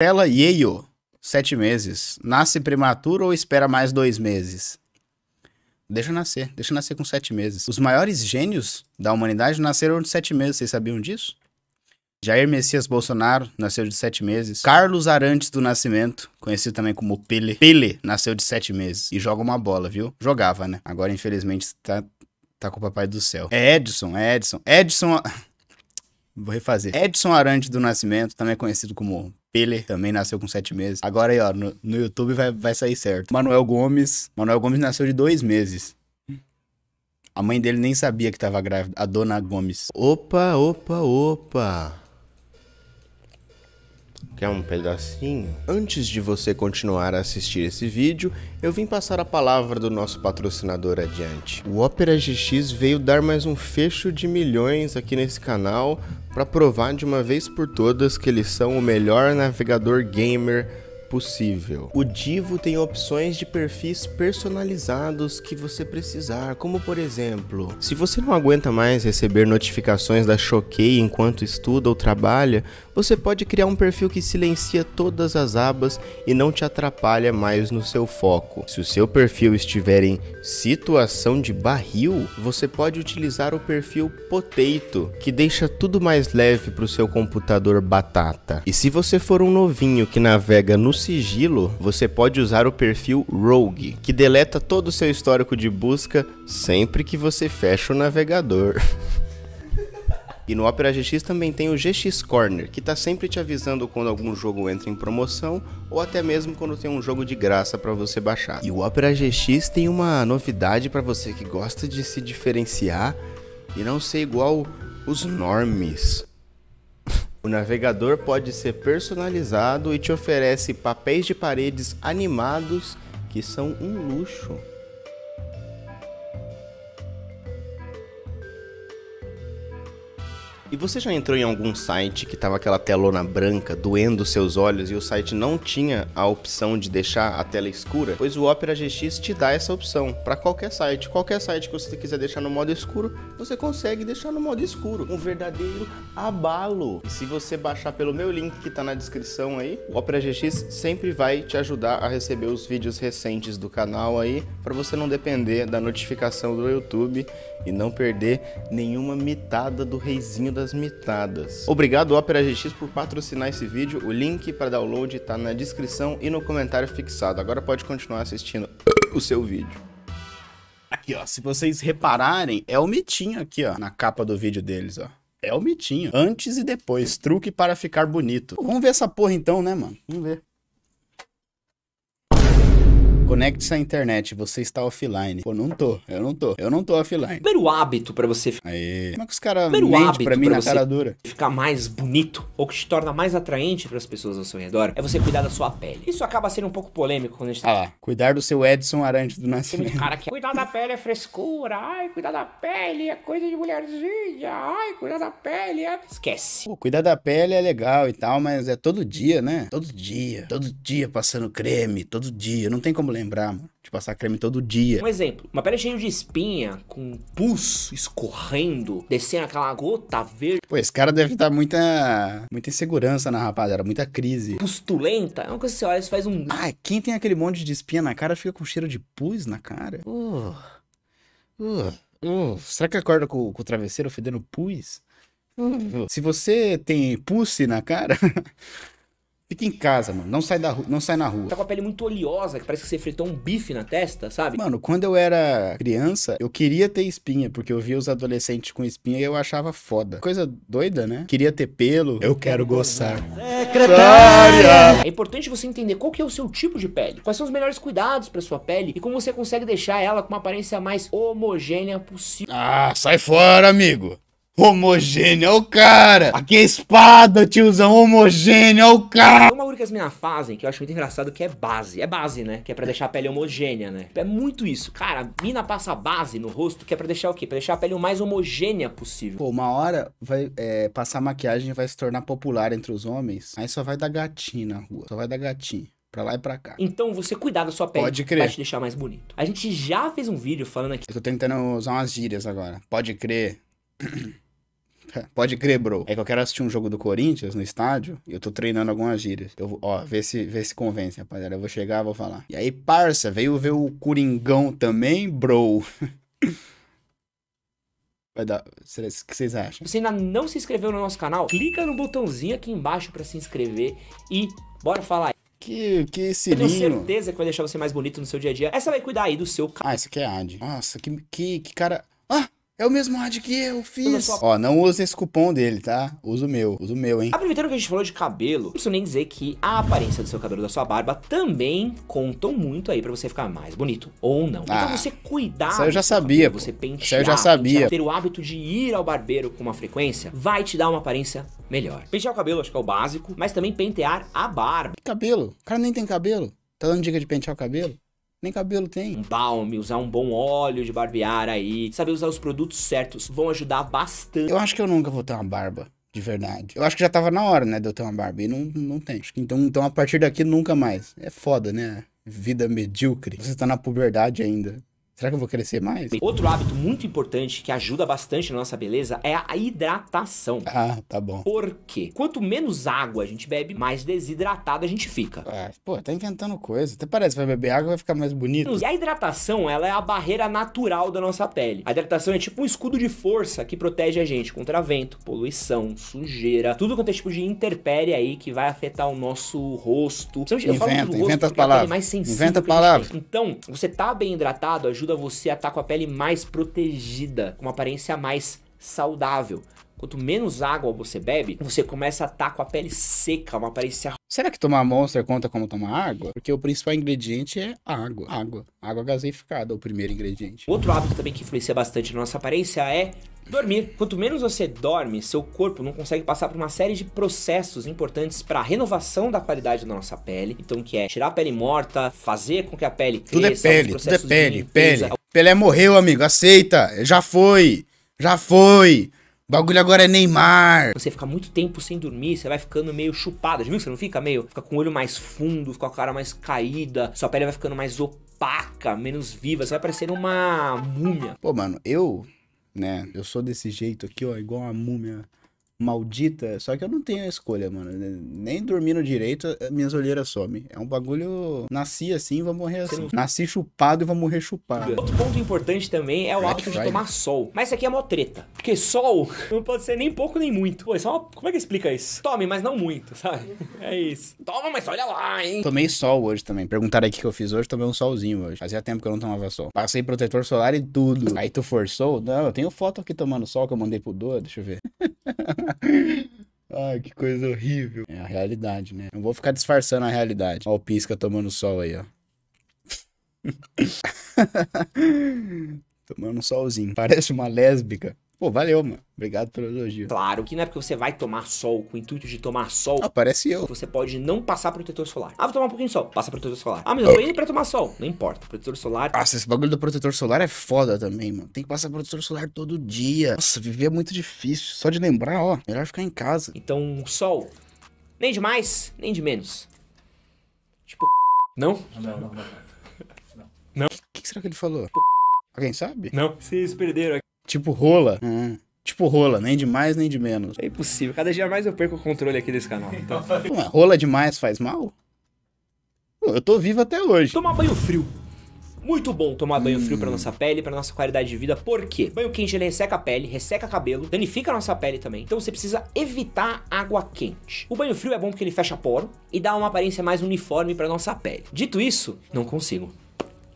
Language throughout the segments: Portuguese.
Tela Yeio, sete meses. Nasce prematuro ou espera mais dois meses? Deixa nascer, deixa nascer com sete meses. Os maiores gênios da humanidade nasceram de sete meses, vocês sabiam disso? Jair Messias Bolsonaro nasceu de sete meses. Carlos Arantes do Nascimento, conhecido também como Pele. Pele nasceu de sete meses e joga uma bola, viu? Jogava, né? Agora, infelizmente, tá, tá com o papai do céu. É Edson, é Edson. Edson. Vou refazer. Edson Arantes do Nascimento, também conhecido como Pele também nasceu com sete meses. Agora aí, ó, no, no YouTube vai, vai sair certo. Manuel Gomes. Manuel Gomes nasceu de dois meses. A mãe dele nem sabia que tava grávida, a dona Gomes. Opa, opa, opa quer um pedacinho? Antes de você continuar a assistir esse vídeo, eu vim passar a palavra do nosso patrocinador adiante. O Opera GX veio dar mais um fecho de milhões aqui nesse canal para provar de uma vez por todas que eles são o melhor navegador gamer possível. O Divo tem opções de perfis personalizados que você precisar, como por exemplo, se você não aguenta mais receber notificações da Choquei enquanto estuda ou trabalha, você pode criar um perfil que silencia todas as abas e não te atrapalha mais no seu foco. Se o seu perfil estiver em situação de barril, você pode utilizar o perfil Potato, que deixa tudo mais leve para o seu computador batata. E se você for um novinho que navega no sigilo, você pode usar o perfil Rogue, que deleta todo o seu histórico de busca sempre que você fecha o navegador. E no Opera GX também tem o GX Corner, que está sempre te avisando quando algum jogo entra em promoção ou até mesmo quando tem um jogo de graça para você baixar. E o Opera GX tem uma novidade para você que gosta de se diferenciar e não ser igual os normes. O navegador pode ser personalizado e te oferece papéis de paredes animados que são um luxo. E você já entrou em algum site que tava aquela telona branca doendo seus olhos e o site não tinha a opção de deixar a tela escura? Pois o Opera GX te dá essa opção para qualquer site. Qualquer site que você quiser deixar no modo escuro, você consegue deixar no modo escuro. Um verdadeiro abalo. E se você baixar pelo meu link que tá na descrição aí, o Opera GX sempre vai te ajudar a receber os vídeos recentes do canal aí, para você não depender da notificação do YouTube e não perder nenhuma mitada do reizinho das mitadas. Obrigado Opera GX por patrocinar esse vídeo. O link para download está na descrição e no comentário fixado. Agora pode continuar assistindo o seu vídeo. Aqui, ó, se vocês repararem, é o mitinho aqui, ó, na capa do vídeo deles, ó. É o mitinho. Antes e depois. Truque para ficar bonito. Vamos ver essa porra então, né, mano? Vamos ver. Conecte-se à internet, você está offline. Pô, não tô, eu não tô, eu não tô offline. Primeiro hábito pra você ficar. Aê. Como é que os caras mentem pra mim pra na cara dura? Ficar mais bonito ou que te torna mais atraente pras pessoas ao seu redor é você cuidar da sua pele. Isso acaba sendo um pouco polêmico quando a gente tá. Ah lá, cuidar do seu Edson Arante do Nascimento. Tem cara que cuidar da pele é frescura, ai, cuidar da pele é coisa de mulherzinha, ai, cuidar da pele é. Esquece. Pô, cuidar da pele é legal e tal, mas é todo dia, né? Todo dia, todo dia passando creme, todo dia, não tem como lembrar, mano. De passar creme todo dia. Um exemplo, uma pele cheia de espinha, com pus escorrendo, descendo aquela gota verde. Pô, esse cara deve estar muita muita insegurança na rapaziada, muita crise. Pustulenta, é uma coisa que você olha e faz um... Ah, quem tem aquele monte de espinha na cara fica com cheiro de pus na cara? Uh, uh, uh. Será que acorda com, com o travesseiro fedendo pus? Uh, uh. Se você tem pus na cara... Fica em casa, mano. Não sai, da rua, não sai na rua. Tá com a pele muito oleosa, que parece que você fritou um bife na testa, sabe? Mano, quando eu era criança, eu queria ter espinha, porque eu via os adolescentes com espinha e eu achava foda. Coisa doida, né? Queria ter pelo. Eu quero gostar. Secretária! É importante você entender qual que é o seu tipo de pele, quais são os melhores cuidados pra sua pele e como você consegue deixar ela com uma aparência mais homogênea possível. Ah, sai fora, amigo! Homogêneo, é o cara! Aqui é espada, tiozão, homogêneo, é o cara! Uma coisa que as meninas fazem, que eu acho muito engraçado, que é base. É base, né? Que é pra deixar a pele homogênea, né? É muito isso. Cara, a mina passa base no rosto, que é pra deixar o quê? Pra deixar a pele o mais homogênea possível. Pô, uma hora vai é, passar maquiagem vai se tornar popular entre os homens, aí só vai dar gatinho na rua. Só vai dar gatinho pra lá e pra cá. Então você cuidar da sua pele Pode crer. vai te deixar mais bonito. A gente já fez um vídeo falando aqui. Eu tô tentando usar umas gírias agora. Pode crer. Pode crer, bro. É que eu quero assistir um jogo do Corinthians no estádio e eu tô treinando algumas gírias. Eu, ó, vê se, vê se convence, rapaziada. Eu vou chegar, vou falar. E aí, parça, veio ver o Coringão também, bro. Vai dar. O que vocês acham? Se ainda não se inscreveu no nosso canal, clica no botãozinho aqui embaixo para se inscrever e bora falar. Que, que sininho. Tenho certeza que vai deixar você mais bonito no seu dia a dia. Essa vai cuidar aí do seu... Ah, esse aqui é ad. Nossa, que, que, que cara... É o mesmo ad que eu fiz. Sua... Ó, não usa esse cupom dele, tá? Usa o meu, usa o meu, hein? Aproveitando que a gente falou de cabelo, não preciso nem dizer que a aparência do seu cabelo da sua barba também contam muito aí pra você ficar mais bonito, ou não. Então, ah, então você cuidar... Isso eu já sabia, cabelo, Você pentear, isso eu já sabia. ter o hábito de ir ao barbeiro com uma frequência, vai te dar uma aparência melhor. Pentear o cabelo acho que é o básico, mas também pentear a barba. Cabelo? O cara nem tem cabelo. Tá dando dica de pentear o cabelo? Nem cabelo tem. Um balme, usar um bom óleo de barbear aí, saber usar os produtos certos vão ajudar bastante. Eu acho que eu nunca vou ter uma barba. De verdade. Eu acho que já tava na hora, né, de eu ter uma barba. E não, não tem. Então, então, a partir daqui, nunca mais. É foda, né? Vida medíocre. Você tá na puberdade ainda. Será que eu vou crescer mais? Outro hábito muito importante que ajuda bastante na nossa beleza é a hidratação. Ah, tá bom. Por quê? Quanto menos água a gente bebe, mais desidratado a gente fica. Ah, pô, tá inventando coisa. Até parece que vai beber água vai ficar mais bonito. E a hidratação, ela é a barreira natural da nossa pele. A hidratação é tipo um escudo de força que protege a gente contra vento, poluição, sujeira, tudo quanto é tipo de interpere aí que vai afetar o nosso rosto. Eu inventa, falo do rosto inventa é as palavras. É mais sensível inventa a palavra. Então, você tá bem hidratado, ajuda ajuda você a estar tá com a pele mais protegida, com uma aparência mais saudável. Quanto menos água você bebe, você começa a estar tá com a pele seca, uma aparência Será que tomar Monster conta como tomar água? Porque o principal ingrediente é água. Água. Água gaseificada, o primeiro ingrediente. Outro hábito também que influencia bastante na nossa aparência é dormir. Quanto menos você dorme, seu corpo não consegue passar por uma série de processos importantes para a renovação da qualidade da nossa pele. Então, que é tirar a pele morta, fazer com que a pele cresça. Tudo é pele, tudo é pele, pele. pele. Pelé morreu, amigo, aceita. Já foi. Já foi. Bagulho agora é Neymar. Você fica muito tempo sem dormir, você vai ficando meio chupada. Já viu que você não fica meio? Fica com o olho mais fundo, fica com a cara mais caída, sua pele vai ficando mais opaca, menos viva, você vai parecendo uma múmia. Pô, mano, eu, né, eu sou desse jeito aqui, ó, igual uma múmia maldita. Só que eu não tenho escolha, mano. Nem dormindo direito, eh, minhas olheiras somem. É um bagulho. Nasci assim, vou morrer assim. Não... Nasci chupado e vou morrer chupado. Outro ponto importante também é o hábito de tomar sol. Mas isso aqui é mó treta. Porque sol não pode ser nem pouco nem muito. Pô, só é uma... como é que explica isso? Tome, mas não muito, sabe? É isso. Toma, mas olha lá, hein? Tomei sol hoje também. Perguntaram aqui o que eu fiz hoje, tomei um solzinho hoje. Fazia tempo que eu não tomava sol. Passei protetor solar e tudo. Aí tu forçou? Não, eu tenho foto aqui tomando sol que eu mandei pro Doa, deixa eu ver. Ai, que coisa horrível. É a realidade, né? Não vou ficar disfarçando a realidade. Olha o pisca tomando sol aí, ó. tomando solzinho. Parece uma lésbica. Pô, valeu, mano. Obrigado pelo elogio. Claro que não é porque você vai tomar sol com o intuito de tomar sol. Ah, parece eu. Você pode não passar protetor solar. Ah, vou tomar um pouquinho de sol. Passa protetor solar. Ah, mas eu tô indo pra tomar sol. Não importa. Protetor solar. Nossa, esse bagulho do protetor solar é foda também, mano. Tem que passar protetor solar todo dia. Nossa, viver é muito difícil. Só de lembrar, ó. Melhor ficar em casa. Então, sol. Nem de mais, nem de menos. Tipo. Não? Não, não, não. Não. O que, que será que ele falou? Tipo, Alguém sabe? Não. Vocês perderam aqui. Tipo rola. Hum. Tipo rola, nem de mais nem de menos. É impossível. Cada dia mais eu perco o controle aqui desse canal. Então. rola demais faz mal? Pô, eu tô vivo até hoje. Tomar banho frio. Muito bom tomar banho hum. frio para nossa pele, para nossa qualidade de vida. Por quê? Banho quente ele resseca a pele, resseca cabelo, danifica a nossa pele também. Então você precisa evitar água quente. O banho frio é bom porque ele fecha poro e dá uma aparência mais uniforme para nossa pele. Dito isso, não consigo.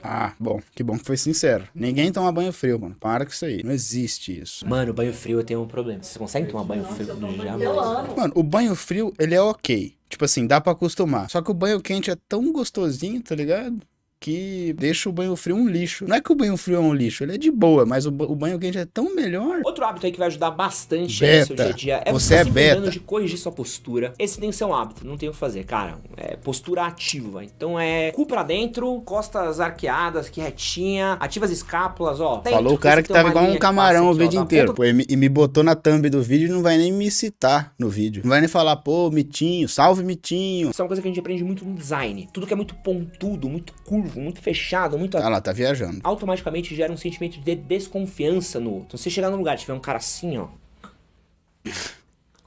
Ah, bom, que bom que foi sincero. Ninguém toma banho frio, mano. Para com isso aí. Não existe isso. Mano, banho frio eu tenho um problema. Vocês conseguem tomar banho frio? jamais. Mano. mano, o banho frio, ele é ok. Tipo assim, dá para acostumar. Só que o banho quente é tão gostosinho, tá ligado? que deixa o banho frio um lixo. Não é que o banho frio é um lixo, ele é de boa, mas o, o banho quente é tão melhor. Outro hábito aí que vai ajudar bastante beta. no seu dia a dia é você, você é beta. de corrigir sua postura. Esse tem que ser um hábito, não tem o que fazer, cara. É postura ativa. Então é cu pra dentro, costas arqueadas, que retinha, ativa as escápulas, ó. Dentro, Falou o cara que tava igual um camarão o vídeo inteiro. Pô, e me, e me botou na thumb do vídeo e não vai nem me citar no vídeo. Não vai nem falar, pô, mitinho, salve mitinho. Isso é uma coisa que a gente aprende muito no design. Tudo que é muito pontudo, muito curvo, muito fechado, muito. Ah lá, tá viajando. Automaticamente gera um sentimento de desconfiança no outro. Então, você chegar num lugar e tiver um cara assim, ó. Você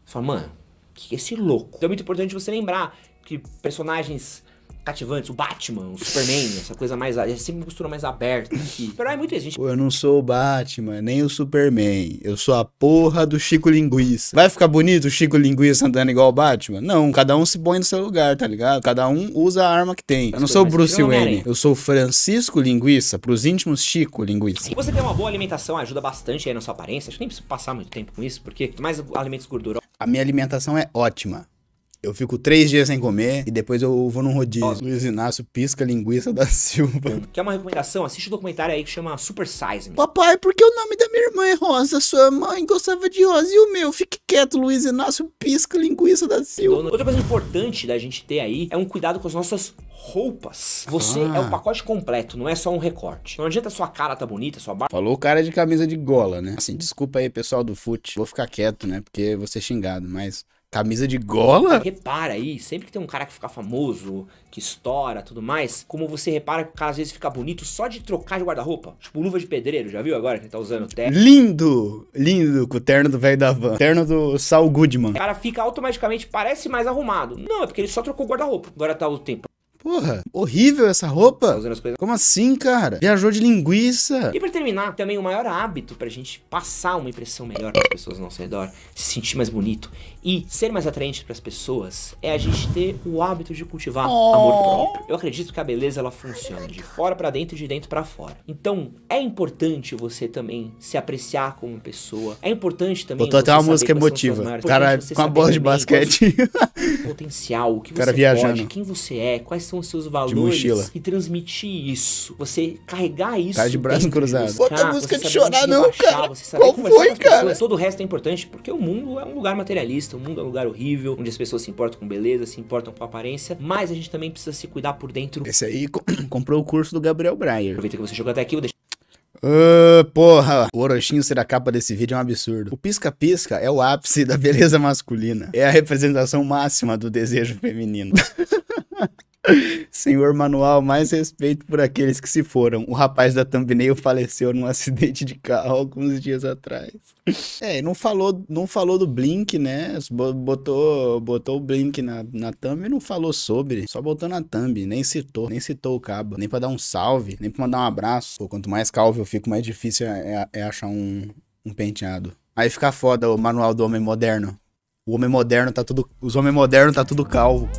fala, mano, que esse louco. Então é muito importante você lembrar que personagens cativantes, o Batman, o Superman, essa coisa mais. É sempre uma mais aberta. Mas é muito isso, gente. Pô, eu não sou o Batman, nem o Superman. Eu sou a porra do Chico Linguiça. Vai ficar bonito o Chico Linguiça andando igual o Batman? Não, cada um se põe no seu lugar, tá ligado? Cada um usa a arma que tem. Eu não sou o Bruce Wayne, eu sou o Francisco Linguiça, pros íntimos Chico Linguiça. Você tem uma boa alimentação ajuda bastante aí na sua aparência. Acho que nem preciso passar muito tempo com isso, porque mais alimentos gordurosos. A minha alimentação é ótima. Eu fico três dias sem comer e depois eu vou num rodízio. Luiz Inácio pisca linguiça da Silva. Quer uma recomendação? Assiste o um documentário aí que chama Super Size. Me. Papai, por que o nome da minha irmã é Rosa? Sua mãe gostava de Rosa e o meu? Fique quieto, Luiz Inácio pisca linguiça da Silva. Então, outra coisa importante da gente ter aí é um cuidado com as nossas roupas. Você ah. é o pacote completo, não é só um recorte. Não adianta sua cara tá bonita, sua barba. Falou o cara de camisa de gola, né? Assim, desculpa aí, pessoal do fute. Vou ficar quieto, né? Porque vou ser xingado, mas Camisa de gola? Repara aí, sempre que tem um cara que fica famoso, que estoura, tudo mais, como você repara que o cara às vezes fica bonito só de trocar de guarda-roupa. Tipo luva de pedreiro, já viu agora que tá usando terno? Lindo! Lindo, com o terno do velho da van. Terno do Saul Goodman. O cara fica automaticamente, parece mais arrumado. Não, é porque ele só trocou o guarda-roupa. Agora tá o tempo Porra, horrível essa roupa. Tá como assim, cara? Viajou de linguiça. E para terminar, também o maior hábito pra gente passar uma impressão melhor para pessoas ao nosso redor, se sentir mais bonito e ser mais atraente para as pessoas é a gente ter o hábito de cultivar oh. amor próprio. Eu acredito que a beleza ela funciona de fora para dentro e de dentro para fora. Então, é importante você também se apreciar como pessoa. É importante também Botou até uma música emotiva. cara, com a bola de basquete. O potencial, o que você viajando. pode, quem você é, quais são são os seus valores e transmitir isso. Você carregar isso. Tá de braço cruzado. Buscar, Bota a música de chorar, não, cara. Qual foi, cara? Pessoas. Todo o resto é importante porque o mundo é um lugar materialista, o mundo é um lugar horrível, onde as pessoas se importam com beleza, se importam com aparência, mas a gente também precisa se cuidar por dentro. Esse aí comprou o curso do Gabriel Breyer. Aproveita que você chegou até aqui, eu deixo. Uh, ah, porra, o Orochinho ser a capa desse vídeo é um absurdo. O pisca-pisca é o ápice da beleza masculina. É a representação máxima do desejo feminino. Senhor Manual, mais respeito por aqueles que se foram. O rapaz da thumbnail faleceu num acidente de carro alguns dias atrás. É, não falou, não falou do Blink, né? Botou, botou o Blink na, na thumb e não falou sobre. Só botou na thumb, nem citou, nem citou o cabo. Nem pra dar um salve, nem pra mandar um abraço. Pô, quanto mais calvo eu fico, mais difícil é, é, é achar um, um penteado. Aí fica foda o manual do homem moderno. O homem moderno tá tudo. Os homens modernos tá tudo calvo.